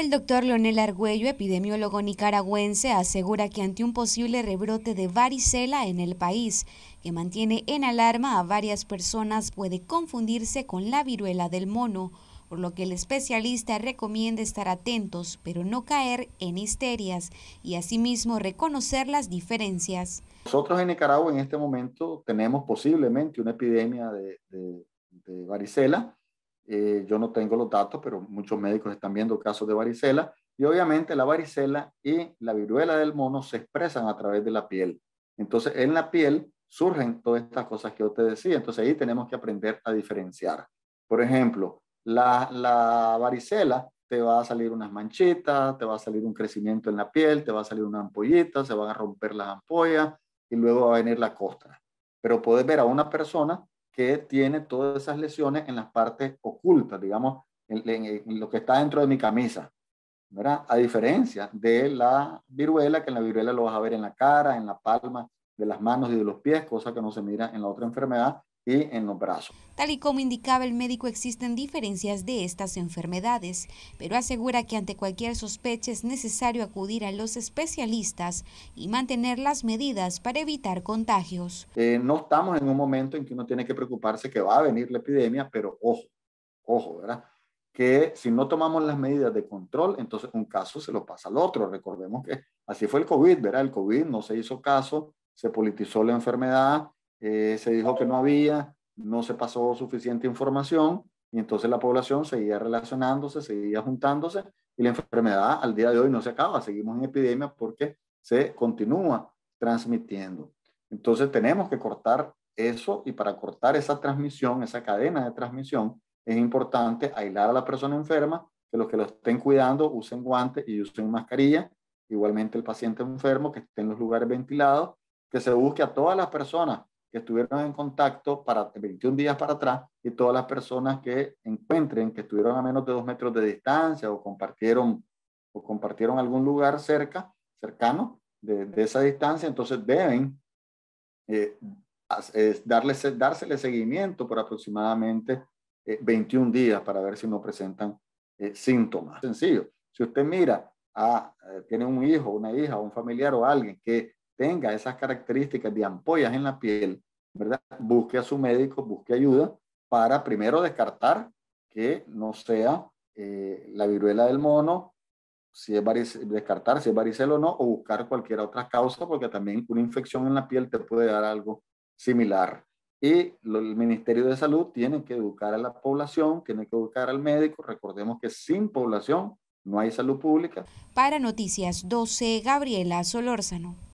El doctor Leonel Argüello, epidemiólogo nicaragüense, asegura que ante un posible rebrote de varicela en el país, que mantiene en alarma a varias personas, puede confundirse con la viruela del mono, por lo que el especialista recomienda estar atentos, pero no caer en histerias y asimismo reconocer las diferencias. Nosotros en Nicaragua en este momento tenemos posiblemente una epidemia de, de varicela eh, yo no tengo los datos, pero muchos médicos están viendo casos de varicela. Y obviamente la varicela y la viruela del mono se expresan a través de la piel. Entonces, en la piel surgen todas estas cosas que yo te decía. Entonces, ahí tenemos que aprender a diferenciar. Por ejemplo, la, la varicela te va a salir unas manchitas, te va a salir un crecimiento en la piel, te va a salir una ampollita, se van a romper las ampollas y luego va a venir la costra. Pero puedes ver a una persona que tiene todas esas lesiones en las partes ocultas, digamos, en, lo que está dentro de mi camisa. ¿verdad? A diferencia de la viruela, que en la viruela lo vas a ver en la cara, en la palma de las manos y de los pies, cosa que no se mira en la otra enfermedad, y en los brazos. Tal y como indicaba el médico, existen diferencias de estas enfermedades, pero asegura que ante cualquier sospecha es necesario acudir a los especialistas y mantener las medidas para evitar contagios. Eh, no estamos en un momento en que uno tiene que preocuparse que va a venir la epidemia, pero ojo, ojo, ¿verdad? que si no tomamos las medidas de control, entonces un caso se lo pasa al otro. Recordemos que así fue el COVID, ¿verdad? El COVID no se hizo caso, se politizó la enfermedad, eh, se dijo que no había, no se pasó suficiente información y entonces la población seguía relacionándose, seguía juntándose y la enfermedad al día de hoy no se acaba, seguimos en epidemia porque se continúa transmitiendo. Entonces tenemos que cortar eso y para cortar esa transmisión, esa cadena de transmisión, es importante aislar a la persona enferma, que los que lo estén cuidando usen guantes y usen mascarilla, igualmente el paciente enfermo que esté en los lugares ventilados, que se busque a todas las personas que estuvieron en contacto para 21 días para atrás y todas las personas que encuentren que estuvieron a menos de dos metros de distancia o compartieron o compartieron algún lugar cerca, cercano de, esa distancia, entonces deben eh, dársele seguimiento por aproximadamente 21 eh, días para ver si no presentan eh, síntomas. Sencillo, si usted mira, a, ah, eh, tiene un hijo, una hija, un familiar o alguien que tenga esas características de ampollas en la piel, ¿verdad? Busque a su médico, busque ayuda para primero descartar que no sea eh, la viruela del mono, si es descartar si es varicela o no, o buscar cualquier otra causa, porque también una infección en la piel te puede dar algo similar. Y el Ministerio de Salud tiene que educar a la población, tiene que educar al médico. Recordemos que sin población no hay salud pública. Para Noticias 12, Gabriela Solórzano.